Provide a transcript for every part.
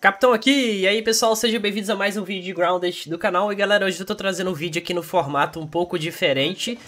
Capitão aqui, e aí pessoal, sejam bem-vindos a mais um vídeo de Grounded do canal. E galera, hoje eu tô trazendo um vídeo aqui no formato um pouco diferente.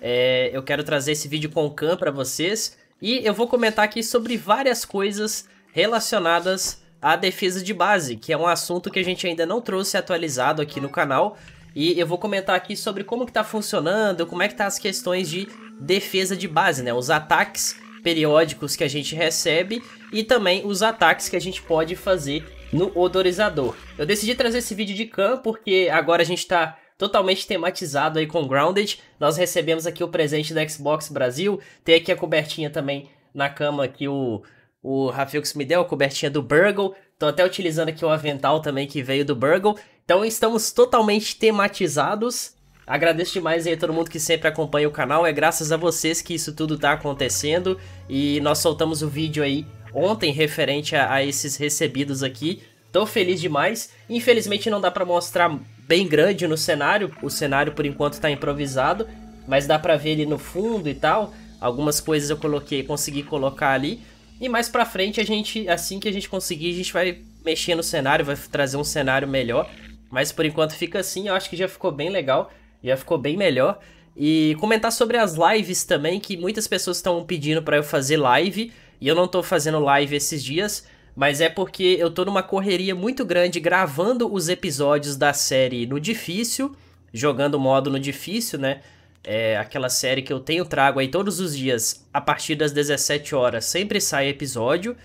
É, eu quero trazer esse vídeo com o Khan pra vocês. E eu vou comentar aqui sobre várias coisas relacionadas à defesa de base, que é um assunto que a gente ainda não trouxe atualizado aqui no canal. E eu vou comentar aqui sobre como que tá funcionando, como é que tá as questões de defesa de base, né? Os ataques periódicos que a gente recebe e também os ataques que a gente pode fazer no odorizador. Eu decidi trazer esse vídeo de Khan porque agora a gente está totalmente tematizado aí com Grounded. Nós recebemos aqui o presente da Xbox Brasil, tem aqui a cobertinha também na cama que o, o Rafael que me deu, a cobertinha do Burgle. Estou até utilizando aqui o avental também que veio do Burgle. Então estamos totalmente tematizados. Agradeço demais aí a todo mundo que sempre acompanha o canal. É graças a vocês que isso tudo está acontecendo. E nós soltamos o vídeo aí ontem referente a, a esses recebidos aqui. Tô feliz demais. Infelizmente não dá para mostrar bem grande no cenário. O cenário por enquanto tá improvisado, mas dá para ver ele no fundo e tal. Algumas coisas eu coloquei, consegui colocar ali. E mais para frente a gente, assim que a gente conseguir, a gente vai mexer no cenário, vai trazer um cenário melhor. Mas por enquanto fica assim, eu acho que já ficou bem legal, já ficou bem melhor. E comentar sobre as lives também, que muitas pessoas estão pedindo para eu fazer live. E eu não tô fazendo live esses dias, mas é porque eu tô numa correria muito grande gravando os episódios da série no difícil, jogando o modo no difícil, né? É aquela série que eu tenho trago aí todos os dias a partir das 17 horas, sempre sai episódio.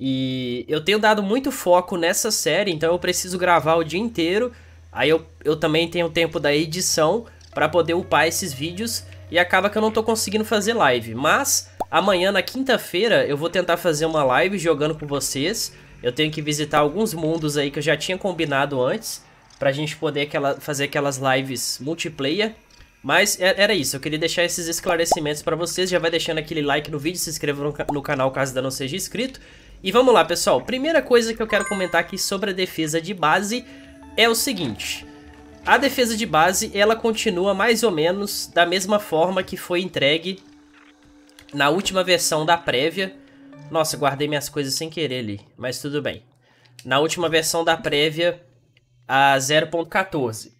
E eu tenho dado muito foco nessa série, então eu preciso gravar o dia inteiro. Aí eu, eu também tenho tempo da edição para poder upar esses vídeos e acaba que eu não tô conseguindo fazer live, mas Amanhã, na quinta-feira, eu vou tentar fazer uma live jogando com vocês. Eu tenho que visitar alguns mundos aí que eu já tinha combinado antes. Pra gente poder aquela, fazer aquelas lives multiplayer. Mas é, era isso, eu queria deixar esses esclarecimentos para vocês. Já vai deixando aquele like no vídeo, se inscreva no, no canal caso ainda não seja inscrito. E vamos lá, pessoal. Primeira coisa que eu quero comentar aqui sobre a defesa de base é o seguinte. A defesa de base, ela continua mais ou menos da mesma forma que foi entregue na última versão da prévia. Nossa, guardei minhas coisas sem querer ali, mas tudo bem. Na última versão da prévia, a 0.14.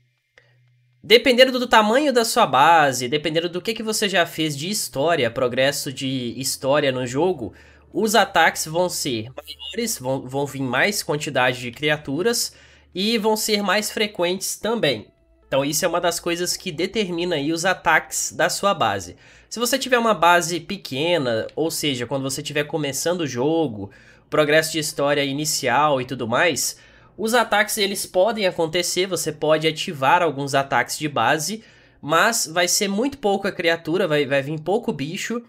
Dependendo do tamanho da sua base, dependendo do que, que você já fez de história, progresso de história no jogo, os ataques vão ser maiores, vão, vão vir mais quantidade de criaturas e vão ser mais frequentes também. Então isso é uma das coisas que determina aí os ataques da sua base. Se você tiver uma base pequena, ou seja, quando você estiver começando o jogo, progresso de história inicial e tudo mais, os ataques eles podem acontecer, você pode ativar alguns ataques de base, mas vai ser muito pouca criatura, vai, vai vir pouco bicho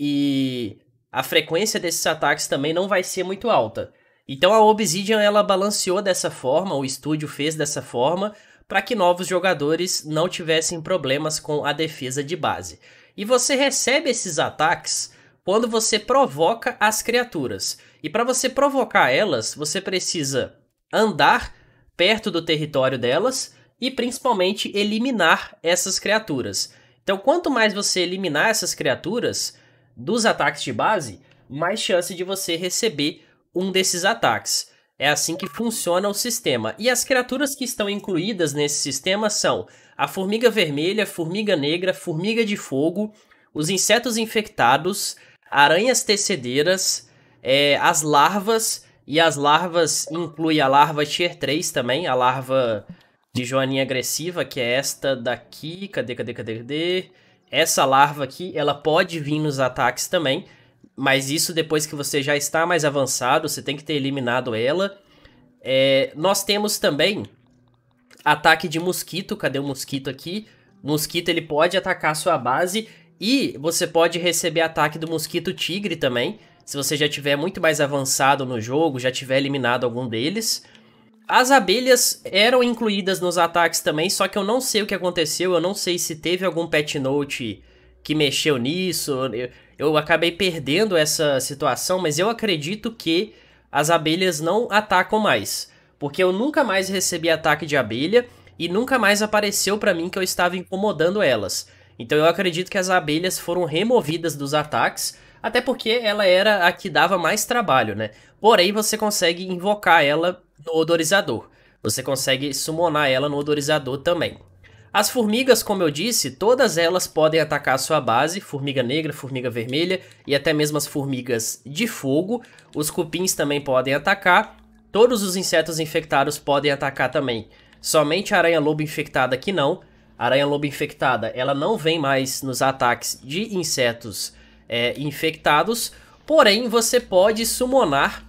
e a frequência desses ataques também não vai ser muito alta. Então a Obsidian ela balanceou dessa forma, o estúdio fez dessa forma, para que novos jogadores não tivessem problemas com a defesa de base. E você recebe esses ataques quando você provoca as criaturas. E para você provocar elas, você precisa andar perto do território delas e principalmente eliminar essas criaturas. Então, quanto mais você eliminar essas criaturas dos ataques de base, mais chance de você receber um desses ataques. É assim que funciona o sistema. E as criaturas que estão incluídas nesse sistema são a formiga vermelha, formiga negra, formiga de fogo, os insetos infectados, aranhas tecedeiras, é, as larvas, e as larvas inclui a larva tier 3 também, a larva de joaninha agressiva, que é esta daqui. Cadê, cadê, cadê, cadê? Essa larva aqui, ela pode vir nos ataques também mas isso depois que você já está mais avançado, você tem que ter eliminado ela. É, nós temos também ataque de mosquito. Cadê o mosquito aqui? Mosquito ele pode atacar a sua base e você pode receber ataque do mosquito tigre também. Se você já tiver muito mais avançado no jogo, já tiver eliminado algum deles. As abelhas eram incluídas nos ataques também, só que eu não sei o que aconteceu, eu não sei se teve algum pet note que mexeu nisso. Eu, eu acabei perdendo essa situação, mas eu acredito que as abelhas não atacam mais, porque eu nunca mais recebi ataque de abelha e nunca mais apareceu para mim que eu estava incomodando elas. Então eu acredito que as abelhas foram removidas dos ataques, até porque ela era a que dava mais trabalho, né? Porém, você consegue invocar ela no odorizador. Você consegue summonar ela no odorizador também. As formigas, como eu disse, todas elas podem atacar a sua base, formiga negra, formiga vermelha e até mesmo as formigas de fogo. Os cupins também podem atacar, todos os insetos infectados podem atacar também. Somente a aranha-lobo infectada que não. A aranha-lobo infectada, ela não vem mais nos ataques de insetos é, infectados, porém você pode summonar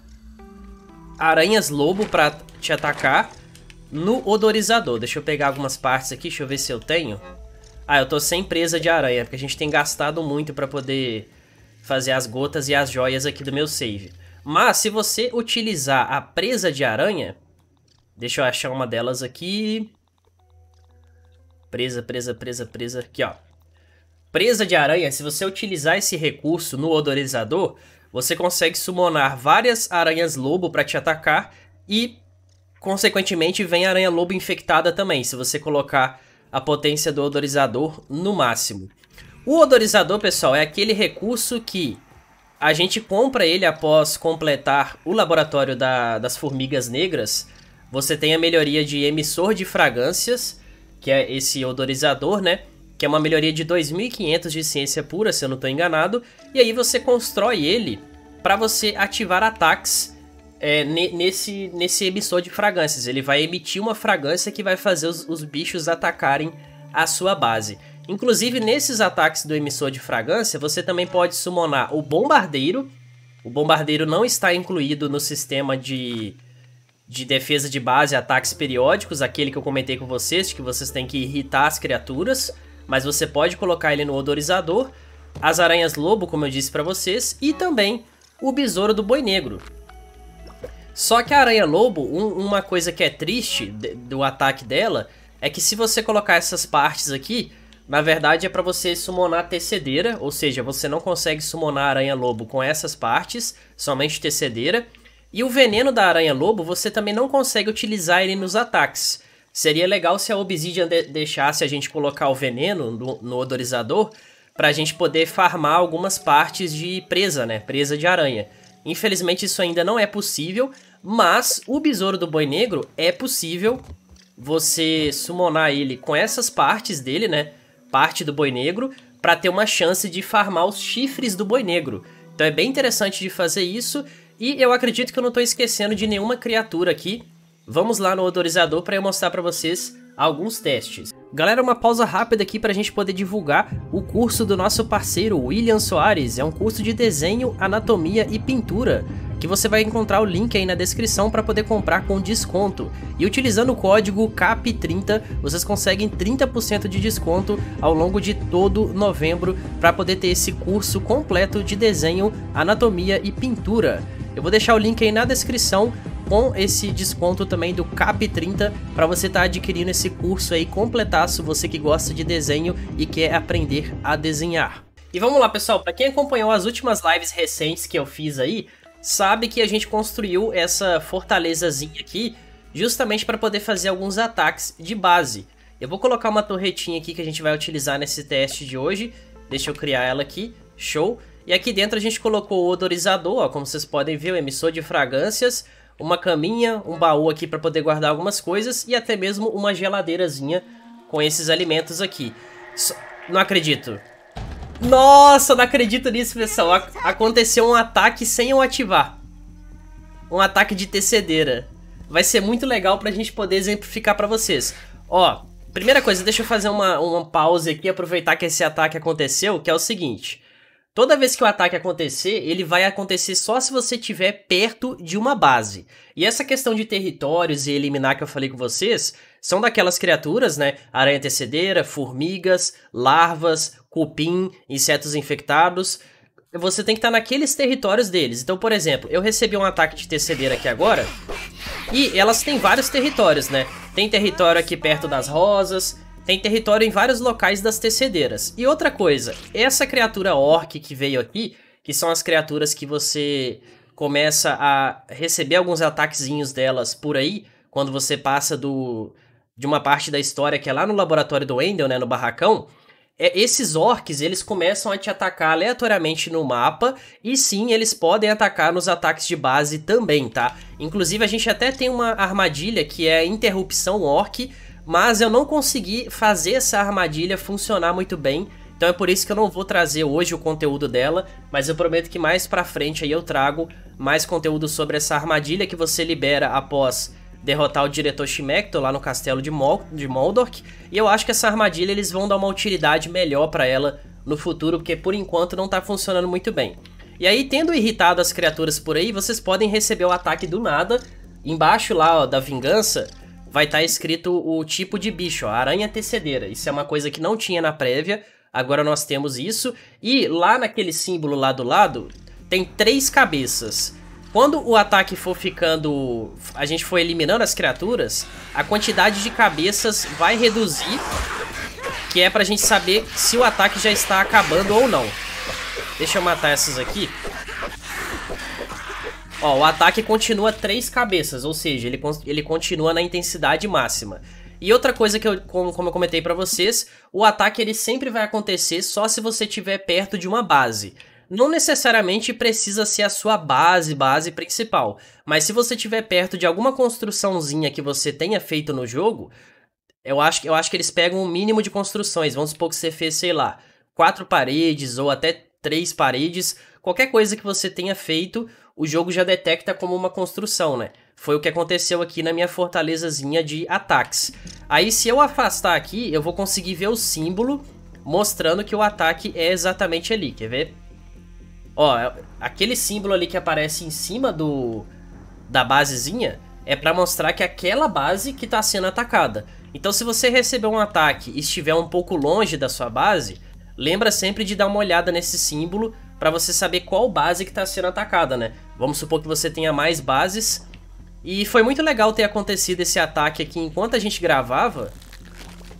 aranhas-lobo para te atacar no odorizador. Deixa eu pegar algumas partes aqui, deixa eu ver se eu tenho. Ah, eu tô sem presa de aranha, porque a gente tem gastado muito para poder fazer as gotas e as joias aqui do meu save. Mas se você utilizar a presa de aranha, deixa eu achar uma delas aqui. Presa, presa, presa, presa, aqui ó. Presa de aranha, se você utilizar esse recurso no odorizador, você consegue summonar várias aranhas lobo para te atacar e Consequentemente, vem aranha-lobo infectada também, se você colocar a potência do odorizador no máximo. O odorizador, pessoal, é aquele recurso que a gente compra ele após completar o laboratório da, das formigas negras. Você tem a melhoria de emissor de fragrâncias, que é esse odorizador, né? Que é uma melhoria de 2.500 de ciência pura, se eu não estou enganado. E aí você constrói ele para você ativar ataques é, nesse, nesse emissor de fragrâncias. Ele vai emitir uma fragrância que vai fazer os, os bichos atacarem a sua base. Inclusive, nesses ataques do emissor de fragrância, você também pode summonar o bombardeiro. O bombardeiro não está incluído no sistema de, de defesa de base, ataques periódicos, aquele que eu comentei com vocês, de que vocês têm que irritar as criaturas, mas você pode colocar ele no odorizador. As aranhas lobo, como eu disse para vocês, e também o besouro do boi negro, só que a aranha-lobo, um, uma coisa que é triste do ataque dela é que se você colocar essas partes aqui, na verdade é para você summonar tecedeira, ou seja, você não consegue summonar aranha-lobo com essas partes, somente tecedeira. E o veneno da aranha-lobo você também não consegue utilizar ele nos ataques. Seria legal se a Obsidian de deixasse a gente colocar o veneno no, no odorizador para a gente poder farmar algumas partes de presa, né? Presa de aranha. Infelizmente isso ainda não é possível, mas o Besouro do Boi Negro é possível você summonar ele com essas partes dele, né? Parte do Boi Negro, para ter uma chance de farmar os chifres do Boi Negro. Então é bem interessante de fazer isso, e eu acredito que eu não estou esquecendo de nenhuma criatura aqui. Vamos lá no odorizador para eu mostrar para vocês alguns testes. Galera, uma pausa rápida aqui para a gente poder divulgar o curso do nosso parceiro William Soares. É um curso de desenho, anatomia e pintura que você vai encontrar o link aí na descrição para poder comprar com desconto. E utilizando o código CAP30, vocês conseguem 30% de desconto ao longo de todo novembro para poder ter esse curso completo de desenho, anatomia e pintura. Eu vou deixar o link aí na descrição com esse desconto também do CAP30 para você estar tá adquirindo esse curso aí completasso você que gosta de desenho e quer aprender a desenhar. E vamos lá, pessoal, para quem acompanhou as últimas lives recentes que eu fiz aí, sabe que a gente construiu essa fortalezazinha aqui justamente para poder fazer alguns ataques de base. Eu vou colocar uma torretinha aqui que a gente vai utilizar nesse teste de hoje. Deixa eu criar ela aqui. Show. E aqui dentro a gente colocou o odorizador, ó, como vocês podem ver, o emissor de fragrâncias, uma caminha, um baú aqui para poder guardar algumas coisas e até mesmo uma geladeirazinha com esses alimentos aqui. So não acredito. Nossa, não acredito nisso, pessoal. A aconteceu um ataque sem eu ativar. Um ataque de tecedeira. Vai ser muito legal pra gente poder exemplificar pra vocês. Ó, primeira coisa, deixa eu fazer uma, uma pause aqui, aproveitar que esse ataque aconteceu, que é o seguinte. Toda vez que o ataque acontecer, ele vai acontecer só se você estiver perto de uma base. E essa questão de territórios e eliminar que eu falei com vocês, são daquelas criaturas, né? Aranha tecedeira, formigas, larvas, cupim, insetos infectados. Você tem que estar naqueles territórios deles. Então, por exemplo, eu recebi um ataque de tecedeira aqui agora. E elas têm vários territórios, né? Tem território aqui perto das rosas, tem território em vários locais das tecedeiras. E outra coisa, essa criatura orc que veio aqui, que são as criaturas que você começa a receber alguns ataquezinhos delas por aí, quando você passa do de uma parte da história que é lá no laboratório do Endel, né, no barracão, é, esses orcs, eles começam a te atacar aleatoriamente no mapa, e sim, eles podem atacar nos ataques de base também, tá? Inclusive, a gente até tem uma armadilha que é a interrupção orc, mas eu não consegui fazer essa armadilha funcionar muito bem. Então é por isso que eu não vou trazer hoje o conteúdo dela, mas eu prometo que mais para frente aí eu trago mais conteúdo sobre essa armadilha que você libera após derrotar o diretor Shimekto lá no castelo de, Mol de Moldork. E eu acho que essa armadilha eles vão dar uma utilidade melhor para ela no futuro, porque por enquanto não tá funcionando muito bem. E aí, tendo irritado as criaturas por aí, vocês podem receber o ataque do nada. Embaixo lá ó, da vingança, vai estar tá escrito o tipo de bicho, ó, aranha tecedeira. Isso é uma coisa que não tinha na prévia, agora nós temos isso. E lá naquele símbolo lá do lado, tem três cabeças. Quando o ataque for ficando... A gente for eliminando as criaturas, a quantidade de cabeças vai reduzir, que é pra gente saber se o ataque já está acabando ou não. Deixa eu matar essas aqui. Ó, o ataque continua três cabeças, ou seja, ele, ele continua na intensidade máxima. E outra coisa que eu, como, como eu comentei para vocês, o ataque ele sempre vai acontecer só se você estiver perto de uma base. Não necessariamente precisa ser a sua base, base principal, mas se você estiver perto de alguma construçãozinha que você tenha feito no jogo, eu acho, eu acho que eles pegam o um mínimo de construções. Vamos supor que você fez, sei lá, quatro paredes ou até três paredes, qualquer coisa que você tenha feito, o jogo já detecta como uma construção, né? Foi o que aconteceu aqui na minha fortalezazinha de ataques. Aí se eu afastar aqui, eu vou conseguir ver o símbolo mostrando que o ataque é exatamente ali, quer ver? Ó, é, aquele símbolo ali que aparece em cima do da basezinha é para mostrar que aquela base que tá sendo atacada. Então se você receber um ataque e estiver um pouco longe da sua base, lembra sempre de dar uma olhada nesse símbolo para você saber qual base que está sendo atacada, né? Vamos supor que você tenha mais bases. E foi muito legal ter acontecido esse ataque aqui enquanto a gente gravava,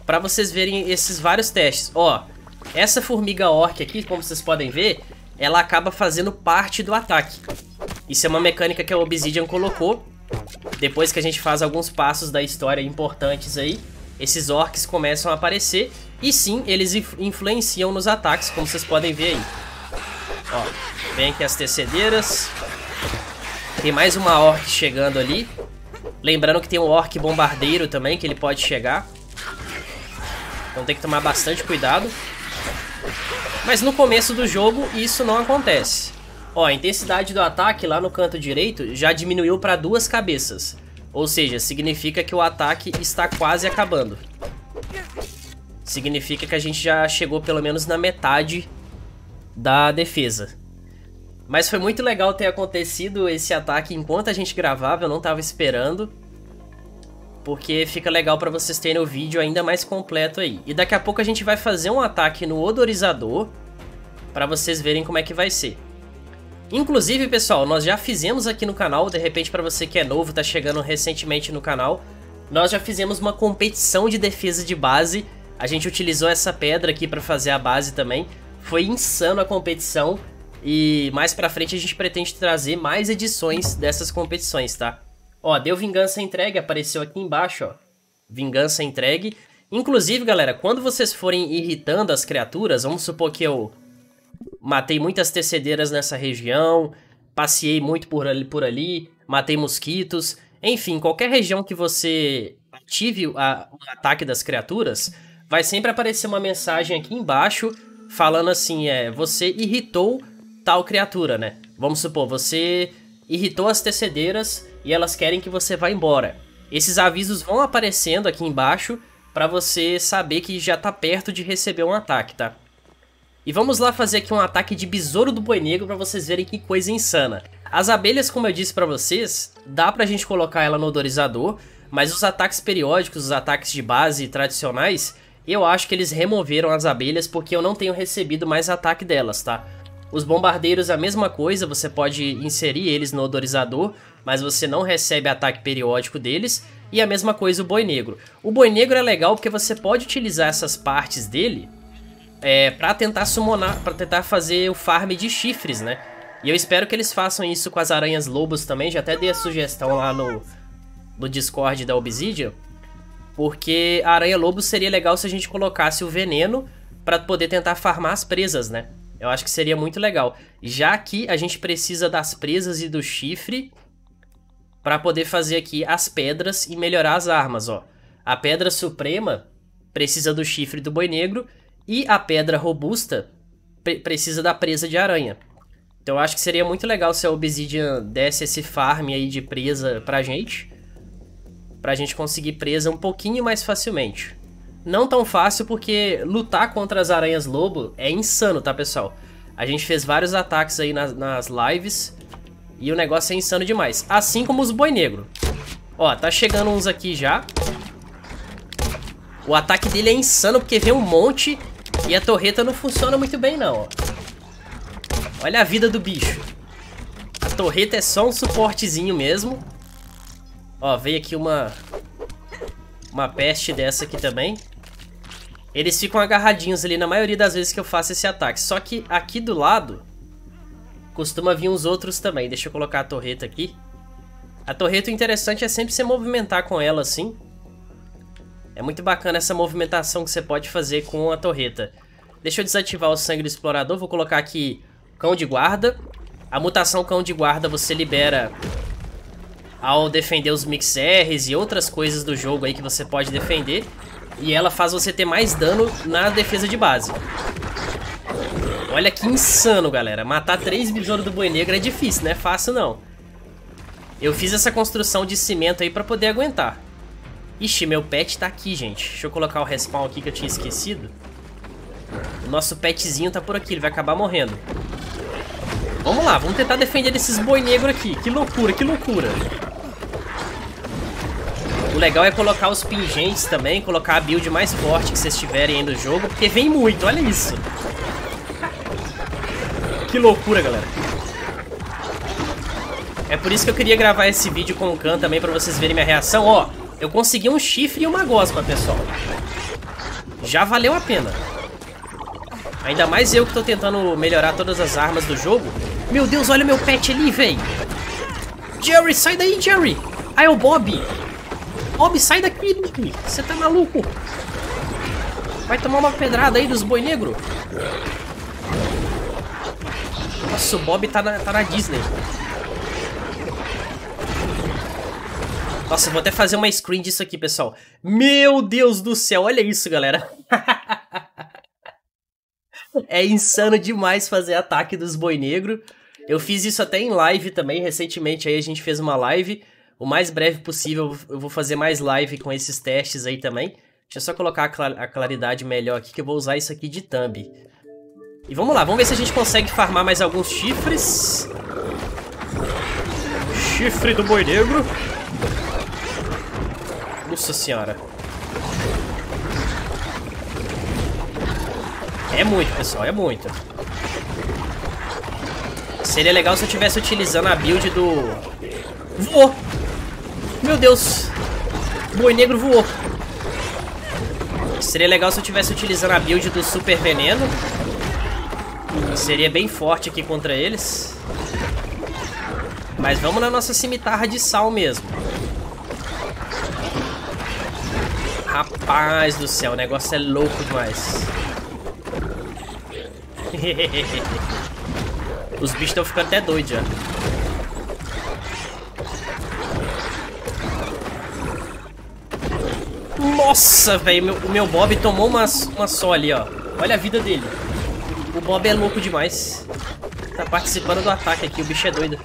para vocês verem esses vários testes. Ó, essa formiga orc aqui, como vocês podem ver, ela acaba fazendo parte do ataque. Isso é uma mecânica que a Obsidian colocou. Depois que a gente faz alguns passos da história importantes aí, esses orcs começam a aparecer e sim, eles influenciam nos ataques, como vocês podem ver aí. Ó, vem aqui as tecedeiras. Tem mais uma orc chegando ali. Lembrando que tem um orc bombardeiro também, que ele pode chegar. Então tem que tomar bastante cuidado. Mas no começo do jogo, isso não acontece. Ó, a intensidade do ataque lá no canto direito já diminuiu para duas cabeças. Ou seja, significa que o ataque está quase acabando. Significa que a gente já chegou pelo menos na metade da defesa. Mas foi muito legal ter acontecido esse ataque enquanto a gente gravava, eu não estava esperando. Porque fica legal para vocês terem o vídeo ainda mais completo aí. E daqui a pouco a gente vai fazer um ataque no odorizador para vocês verem como é que vai ser. Inclusive, pessoal, nós já fizemos aqui no canal, de repente para você que é novo, está chegando recentemente no canal, nós já fizemos uma competição de defesa de base a gente utilizou essa pedra aqui para fazer a base também. Foi insano a competição e mais pra frente a gente pretende trazer mais edições dessas competições, tá? Ó, deu vingança entregue, apareceu aqui embaixo, ó. Vingança entregue. Inclusive, galera, quando vocês forem irritando as criaturas, vamos supor que eu matei muitas tecedeiras nessa região, passei muito por ali, por ali, matei mosquitos, enfim, qualquer região que você ative o ataque das criaturas, vai sempre aparecer uma mensagem aqui embaixo falando assim, é, você irritou tal criatura, né? Vamos supor, você irritou as tecedeiras e elas querem que você vá embora. Esses avisos vão aparecendo aqui embaixo para você saber que já tá perto de receber um ataque, tá? E vamos lá fazer aqui um ataque de besouro do boi negro para vocês verem que coisa insana. As abelhas, como eu disse para vocês, dá pra gente colocar ela no odorizador, mas os ataques periódicos, os ataques de base tradicionais, eu acho que eles removeram as abelhas porque eu não tenho recebido mais ataque delas, tá? Os bombardeiros a mesma coisa, você pode inserir eles no odorizador, mas você não recebe ataque periódico deles. E a mesma coisa o boi negro. O boi negro é legal porque você pode utilizar essas partes dele é, para tentar summonar, para tentar fazer o farm de chifres, né? E eu espero que eles façam isso com as aranhas lobos também, já até dei a sugestão lá no, no Discord da Obsidian porque a aranha-lobo seria legal se a gente colocasse o veneno para poder tentar farmar as presas, né? Eu acho que seria muito legal. Já que a gente precisa das presas e do chifre para poder fazer aqui as pedras e melhorar as armas, ó. A pedra suprema precisa do chifre do boi negro e a pedra robusta pre precisa da presa de aranha. Então eu acho que seria muito legal se a Obsidian desse esse farm aí de presa pra gente pra gente conseguir presa um pouquinho mais facilmente. Não tão fácil porque lutar contra as aranhas lobo é insano, tá pessoal? A gente fez vários ataques aí nas, nas lives e o negócio é insano demais. Assim como os boi negro. Ó, tá chegando uns aqui já. O ataque dele é insano porque vem um monte e a torreta não funciona muito bem não, ó. Olha a vida do bicho. A torreta é só um suportezinho mesmo. Ó, veio aqui uma... Uma peste dessa aqui também. Eles ficam agarradinhos ali na maioria das vezes que eu faço esse ataque. Só que aqui do lado... Costuma vir uns outros também. Deixa eu colocar a torreta aqui. A torreta, o interessante é sempre se movimentar com ela assim. É muito bacana essa movimentação que você pode fazer com a torreta. Deixa eu desativar o sangue do explorador. Vou colocar aqui cão de guarda. A mutação cão de guarda você libera ao defender os mixers e outras coisas do jogo aí que você pode defender. E ela faz você ter mais dano na defesa de base. Olha que insano, galera. Matar três besouros do boi negro é difícil, não é fácil, não. Eu fiz essa construção de cimento aí pra poder aguentar. Ixi, meu pet tá aqui, gente. Deixa eu colocar o respawn aqui que eu tinha esquecido. O nosso petzinho tá por aqui, ele vai acabar morrendo. Vamos lá, vamos tentar defender esses boi negro aqui. Que loucura, que loucura. O legal é colocar os pingentes também, colocar a build mais forte que vocês tiverem aí no jogo, porque vem muito, olha isso. Que loucura, galera. É por isso que eu queria gravar esse vídeo com o Khan também, pra vocês verem minha reação. Ó, eu consegui um chifre e uma gosma, pessoal. Já valeu a pena. Ainda mais eu que tô tentando melhorar todas as armas do jogo. Meu Deus, olha o meu pet ali, véi. Jerry, sai daí, Jerry. Ah, é o Bob. Bob, sai daqui, Você tá maluco? Vai tomar uma pedrada aí dos boi negro. Nossa, o Bob tá na, tá na Disney. Nossa, vou até fazer uma screen disso aqui, pessoal. Meu Deus do céu, olha isso, galera. é insano demais fazer ataque dos boi negro. Eu fiz isso até em live também, recentemente aí a gente fez uma live o mais breve possível. Eu vou fazer mais live com esses testes aí também. Deixa eu só colocar a, claridade melhor aqui, que eu vou usar isso aqui de thumb. E vamos lá, vamos ver se a gente consegue farmar mais alguns chifres. Chifre do boi negro. Nossa senhora. É muito, pessoal, é muito. Seria legal se eu estivesse utilizando a build do... Voou! Meu Deus. Boi negro voou. Seria legal se eu tivesse utilizando a build do super veneno. Seria bem forte aqui contra eles. Mas vamos na nossa cimitarra de sal mesmo. Rapaz do céu, o negócio é louco demais. Os bichos estão ficando até doidos já. Nossa, velho, meu, o meu Bob tomou uma, uma só ali, ó. Olha a vida dele. O Bob é louco demais. Tá participando do ataque aqui, o bicho é doido.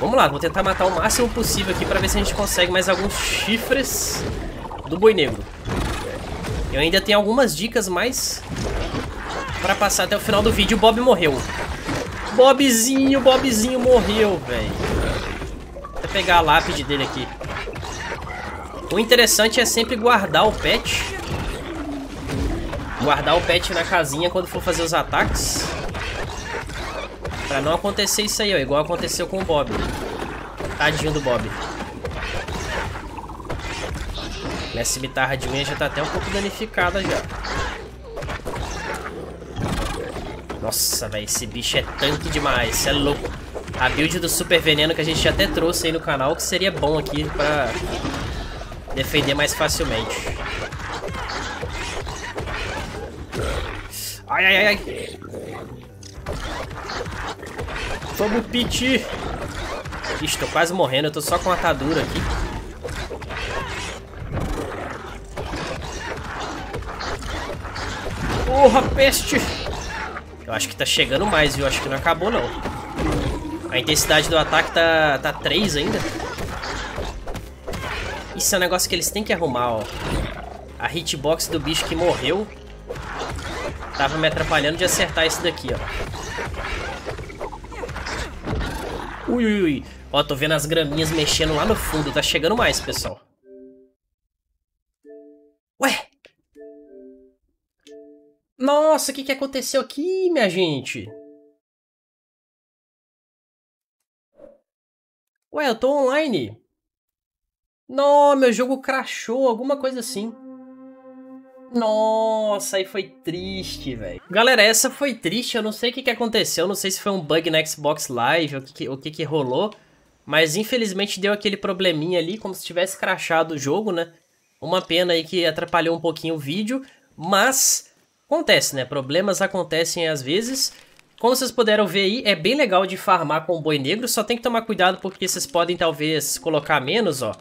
Vamos lá, vou tentar matar o máximo possível aqui pra ver se a gente consegue mais alguns chifres do boi negro. Eu ainda tenho algumas dicas mais pra passar até o final do vídeo. O Bob morreu. Bobzinho, Bobzinho morreu, velho pegar a lápide dele aqui. O interessante é sempre guardar o pet. Guardar o pet na casinha quando for fazer os ataques. Pra não acontecer isso aí, ó. Igual aconteceu com o Bob. Tadinho do Bob. Minha cimitarra de unha já tá até um pouco danificada já. Nossa, velho, esse bicho é tanque demais, cê é louco. A build do super veneno que a gente até trouxe aí no canal, que seria bom aqui pra defender mais facilmente. Ai, ai, ai, ai. o Piti. Ixi, tô quase morrendo. Eu tô só com a atadura aqui. Porra, peste. Eu acho que tá chegando mais, viu? Acho que não acabou, não. A intensidade do ataque tá, tá 3 ainda. Isso é um negócio que eles têm que arrumar, ó. A hitbox do bicho que morreu tava me atrapalhando de acertar esse daqui, ó. Ui, ui, ui. Ó, tô vendo as graminhas mexendo lá no fundo. Tá chegando mais, pessoal. Ué? Nossa, o que, que aconteceu aqui, minha gente? Ué, eu tô online. Não, meu jogo crashou, alguma coisa assim. Nossa, aí foi triste, velho. Galera, essa foi triste, eu não sei o que, que aconteceu, não sei se foi um bug na Xbox Live, o que, que, o que, que rolou. Mas infelizmente deu aquele probleminha ali, como se tivesse crashado o jogo, né? Uma pena aí que atrapalhou um pouquinho o vídeo, mas acontece, né? Problemas acontecem às vezes. Como vocês puderam ver aí, é bem legal de farmar com o boi negro, só tem que tomar cuidado porque vocês podem talvez colocar menos, ó.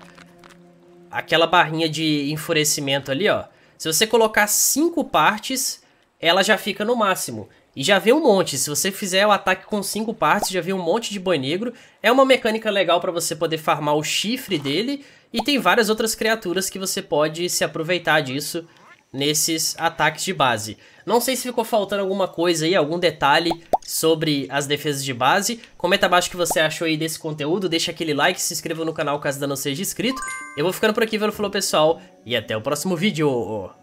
Aquela barrinha de enfurecimento ali, ó. Se você colocar 5 partes, ela já fica no máximo. E já vem um monte, se você fizer o ataque com 5 partes, já vem um monte de boi negro. É uma mecânica legal para você poder farmar o chifre dele. E tem várias outras criaturas que você pode se aproveitar disso nesses ataques de base. Não sei se ficou faltando alguma coisa aí, algum detalhe sobre as defesas de base. Comenta abaixo o que você achou aí desse conteúdo, deixa aquele like, se inscreva no canal caso ainda não seja inscrito. Eu vou ficando por aqui, valeu, falou pessoal, e até o próximo vídeo!